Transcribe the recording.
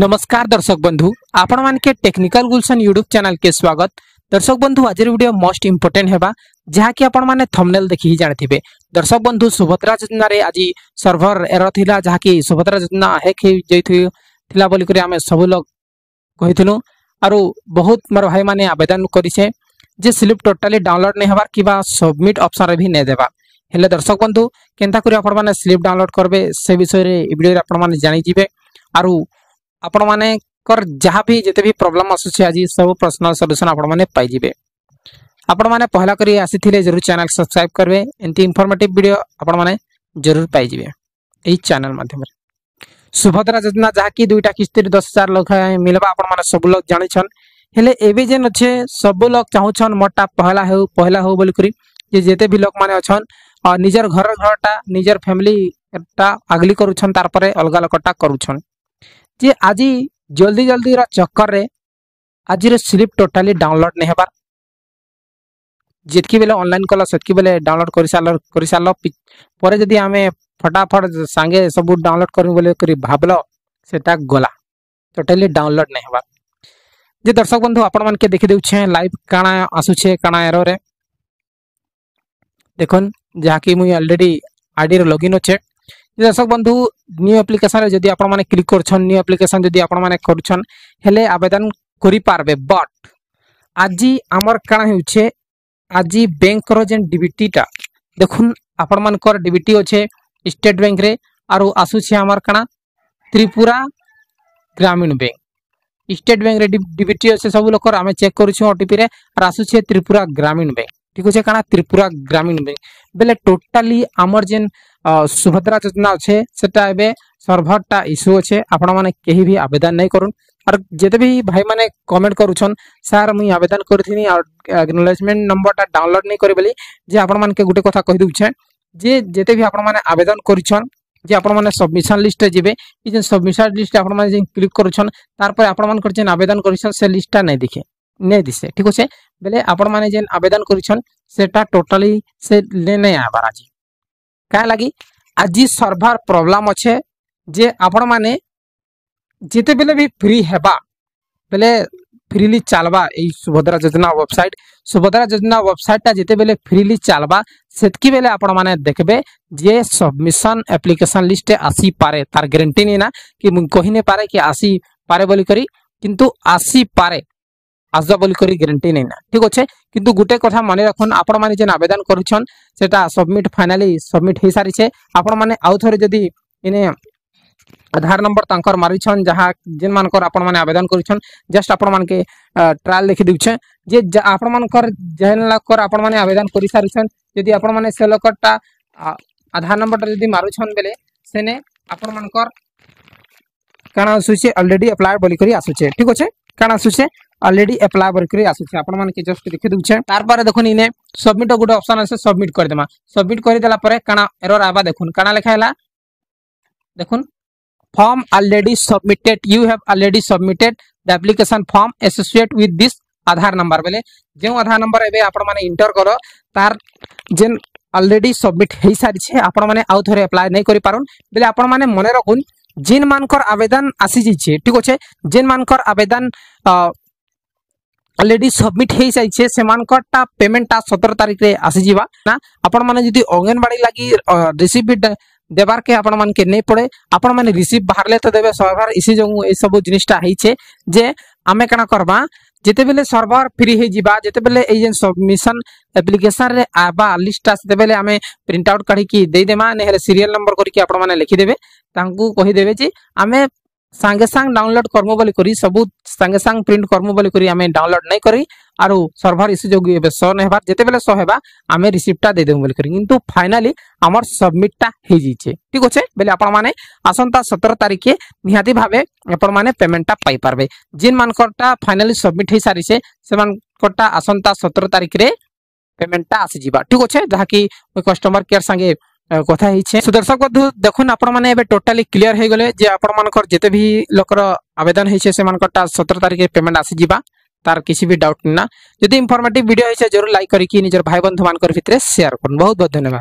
નમસ્કાર દર્શક બંધુ આપણમાનકે ଟେକ୍ନିକାଲ ଗୁଲସନ ୟୁଟ୍ୟୁବ ଚ୍ୟାନେଲକେ ସ୍ୱାଗତ ଦର୍ଶକ ବନ୍ଧୁ ଆଜିର ଭିଡ଼ିଓ ମୋଷ୍ଟ ଇମ୍ପୋର୍ଟାଣ୍ଟ ହେବା ଯାହାକି ଆପଣମାନେ ଥମ୍ନେଲ ଦେଖିକି ଜାଣିଥିବେ ଦର୍ଶକ ବନ୍ଧୁ ସୁଭଦ୍ରା ଯୋଜନାରେ ଆଜି ସର୍ଭର ଏରର ଥିଲା ଯାହାକି ସୁଭଦ୍ରା ଯୋଜନା ହେକ୍ ହେଇଯାଇଥିଲା ବୋଲିକରି ଆମେ ସବୁ ଲୋକ କହିଥିଲୁ ଆରୁ ବହୁତ ମୋର ଭାଇମାନେ ଆବେଦନ କରିଛେ ଯେ ସ୍ଲିପ୍ ଟୋଟାଲି ଡାଉନଲୋଡ୍ ନାଇଁ ହେବାର କିମ୍ବା ସବମିଟ୍ ଅପସନ୍ରେ ବି ନାଇଁ ଦେବା ହେଲେ ଦର୍ଶକ ବନ୍ଧୁ କେନ୍ତା କରି ଆପଣମାନେ ସ୍ଲିପ୍ ଡାଉନଲୋଡ୍ କରିବେ ସେ ବିଷୟରେ ଏ ଭିଡ଼ିଓରେ ଆପଣମାନେ ଜାଣିଯିବେ ଆରୁ ଆପଣମାନଙ୍କର ଯାହା ବି ଯେତେ ବି ପ୍ରୋବ୍ଲେମ୍ ଆସୁଛି ଆଜି ସବୁ ପ୍ରଶ୍ନର ସଲ୍ୟୁସନ୍ ଆପଣମାନେ ପାଇଯିବେ ଆପଣମାନେ ପହଲା କରି ଆସିଥିଲେ ଜରୁର ଚ୍ୟାନେଲ୍ ସବସ୍କ୍ରାଇବ୍ କରିବେ ଏମିତି ଇନଫର୍ମେଟିଭ୍ ଭିଡ଼ିଓ ଆପଣମାନେ ଜରୁର ପାଇଯିବେ ଏହି ଚ୍ୟାନେଲ୍ ମାଧ୍ୟମରେ ସୁଭଦ୍ରା ଯୋଜନା ଯାହାକି ଦୁଇଟା କିସ୍ତିରେ ଦଶ ହଜାର ଲକ୍ଷ ମିଳିବା ଆପଣମାନେ ସବୁ ଲୋକ ଜାଣିଛନ୍ ହେଲେ ଏବେ ଯେନ୍ ଅଛେ ସବୁ ଲୋକ ଚାହୁଁଛନ୍ ମୋରଟା ପହଲା ହେଉ ପହଲା ହେଉ ବୋଲିକରି ଯେ ଯେତେ ବି ଲୋକମାନେ ଅଛନ୍ ନିଜର ଘର ଘରଟା ନିଜର ଫ୍ୟାମିଲିଟା ଆଗଲି କରୁଛନ୍ ତାରପରେ ଅଲଗା ଲୋକଟା କରୁଛନ୍ ଯେ ଆଜି ଜଲ୍ଦି ଜଲ୍ଦିର ଚକରରେ ଆଜିର ସ୍ଲିପ୍ ଟୋଟାଲି ଡାଉନଲୋଡ୍ ନାଇଁ ହେବାର୍ ଯେତ୍କି ବେଲେ ଅନଲାଇନ୍ କଲ ସେତ୍କି ବେଲେ ଡାଉନଲୋଡ୍ କରିସାରିଲ କରିସାରିଲ ପରେ ଯଦି ଆମେ ଫଟାଫଟ ସାଙ୍ଗେ ସବୁ ଡାଉନଲୋଡ୍ କରିବୁ ବୋଲି କରି ଭାବଲ ସେଟା ଗଲା ଟୋଟାଲି ଡାଉନଲୋଡ୍ ନାଇଁ ହେବାର୍ ଯେ ଦର୍ଶକ ବନ୍ଧୁ ଆପଣମାନକେ ଦେଖିଦେଉଛେ ଲାଇଭ୍ କାଣା ଆସୁଛେ କାଣା ଏରରେ ଦେଖନ୍ ଯାହାକି ମୁଇଁ ଅଲରେଡ଼ି ଆଇଡ଼ିରେ ଲଗ୍ଇନ୍ ଅଛେ দর্শক বন্ধু নিউ আপ্লিকেশনে যদি আপনার ক্লিক মানে করছেন নিউ আপ্লিকেশন যদি আপনার মানে করছেন হলে আবেদন করে পারবে বট আজি আমার কাণ হচ্ছে আজি ব্যাঙ্কর যে ডিবিটিটা দেখুন আপনার ডিবিটি অছে স্টেট ব্যাঙ্করে আর আসুছে আমার কাণ ত্রিপুরা গ্রামীণ ব্যাঙ্ক স্টেট ব্যাঙ্করে ডিবিটি অছে সব লোক আমি চেক করছি ওটিপি রে আর আসুছে ত্রিপুরা গ্রামীণ ব্যাঙ্ক ঠিক আছে কাণ ত্রিপুরা গ্রামীণ ব্যাঙ্ক বেলে টোটালি আমার যেন ସୁଭଦ୍ରା ଯୋଜନା ଅଛେ ସେଟା ଏବେ ସର୍ଭରଟା ଇସ୍ୟୁ ଅଛେ ଆପଣମାନେ କେହି ବି ଆବେଦନ ନାଇଁ କରୁନ୍ ଆର୍ ଯେତେ ବି ଭାଇମାନେ କମେଣ୍ଟ କରୁଛନ୍ ସାର୍ ମୁଇଁ ଆବେଦନ କରିଥିନି ଆଉ ଏକ୍ନୋଲେଜମେଣ୍ଟ ନମ୍ବରଟା ଡାଉନଲୋଡ୍ ନାଇଁ କରି ବୋଲି ଯେ ଆପଣମାନଙ୍କୁ ଗୋଟେ କଥା କହିଦେଉଛେ ଯେ ଯେତେ ବି ଆପଣମାନେ ଆବେଦନ କରିଛନ୍ যে আপনার সবমিশন লিস্টে যাবে এই যে সবমিশন লিস্ট আপনার যে ক্লিক করছেন তারপরে আপনার যে আবেদন করছেন সে লিস্টটা নাই দেখে নেই দিছে ঠিক আছে বেলে আপনার যে আবেদন করছেন সেটা টোটালি সে নেই আবার আছে क्या लगी आज सर्भर प्रोब्लम अच्छे जे आपण मैने जिते बेले भी फ्री हेबा बेले फ्रिली चलवा यही सुभद्रा योजना वेबसाइट सुभद्रा योजना वेबसाइटा जिते बेले फ्रिली चलवा सेतकी बेले आपण मैंने देखबे जे सबमिशन एप्लिकेशन लिस्ट आसी पारे तार ग्यारंटी नहीं ना कि कही नहीं पारे कि आसी पारे बोली करी किंतु आसी पारे আসবা বলি করে গ্যারেটি নেই বলিকি ଗ୍ୟାରେଣ୍ଟି ନେଇନା ଠିକ୍ ଅଛେ କିନ୍ତୁ ଗୋଟେ କଥା ମନେ ରଖନ୍ ଆପଣମାନେ ଯେନ୍ ଆବେଦନ କରୁଛନ୍ ସେଟା ସବମିଟ୍ ଫାଇନାଲି ସବମିଟ୍ ହେଇସାରିଛେ ଆପଣମାନେ ଆଉ ଥରେ যদি এনে আধার নম্বর তাঁর মারিছন যাহা যেন মানকর আপন মানে আবেদন করছেন জাস্ট আপন মানকে ট্রায়াল লিখি দিচ্ছে যে আপন মানকর যেন লাকর আপন মানে আবেদন করি সারিছেন যদি আপন মানে সে লোকটা আধার নম্বরটা যদি মারুছন বেলে সেনে আপন মানকর কাণ আসুছে অলরেডি আপ্লাই বলি করে আসুছে ঠিক আছে কাণ আসুছে অলরেডি আপ্লাই করি আসুছে আপনার জস্ট দেখে দেছে তারপরে দেখুন ইনে সবমিট গোটে অপসন আছে সবমিট করেদেমা সবমিট করেদেলা পরে কানা এরর আবা দেখুন কানা লেখা হল দেখুন form already submitted you have already submitted the application form associated with this Aadhaar number बोले जो आधार नंबर एवं आपण मैंने इंटर कर तार जेन अलरेडी सबमिट हो सारी आपण मैंने आउ थे अप्लाय नहीं कर पारन बोले आपण मैंने मन रखुन जिन मानकर आवेदन आसी जाइए ठीक अच्छे जिन मानकर आवेदन অলরেডি সবমিট হয়ে সাইছে সেমানকরটা পেমেন্টটা সতেরো তারিখে আসিযা না আপন মানে যদি অঙ্গনবাড়ি লাগি রিসিপ্ট দেবারকে মানকে নেই পড়ে আপন মানে রিসিপ্ট বাহারলে তো দেবে সর্ভার ইসি যোগ এইসব জিনিসটা হয়েছে যে আমি কেন করবা যেতবে সর্ভর ফ্রি হয়ে যা যেতবে এই যে সবমিশন আপ্লিকেশন বা লিস্টটা আসতেবেলে আমি প্রিন্ট আউট কাড়ি দেইদেমা নহলে সিরিয়াল নম্বর করি আপন আপনার লিখিদেবে তাঁকু কহিদেবে যে আমি সাঙ্গে সাঙ্গ ডাউনলোড করমু বলি করি সবু সাঙ্গে সাঙ্গ প্রিন্ট করমু বলি করি আমি ডাউনলোড নাই করি আর সর্ভার ইস্যু যোগ এবে শো নাই হবার যেতবেলে শো হবা আমি রিসিপ্টটা দিয়ে দেবো বলি করি কিন্তু ফাইনালি আমার সবমিটটা হয়ে যাইছে ঠিক আছে বলে আপন মানে আসন্তা সতেরো তারিখে নিহাতি ভাবে আপন মানে পেমেন্টটা পাইপারবে যেন মানকরটা ফাইনালি সবমিট হয়ে সারিছে সেমানকরটা আসন্তা সতেরো তারিখরে পেমেন্টটা আসিযা ঠিক আছে যাকি কষ্টমর কেয়ার সাঙ্গে কথা হয়েছে সো দর্শক বন্ধু দেখুন আপন মানে এবার টোটালি ক্লিয়ার হয়ে গেলে যে আপন মানকর যেতে ভি লোকর আবেদন হয়েছে সেমানকরটা 17 তারিখে পেমেন্ট আসি যা তার কিছু বি ডাউট না যদি ইনফরমেটিভ ভিডিও হয়েছে জরুর লাইক করি নিজের ভাই বন্ধু মানকর ভিতরে শেয়ার করুন বহুত বহুত ধন্যবাদ